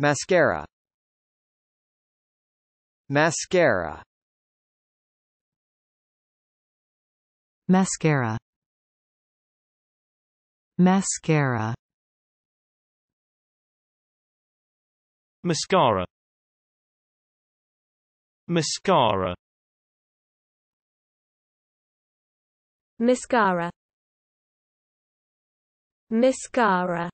Mascara Mascara Mascara Mascara Mascara Mascara Mascara Mascara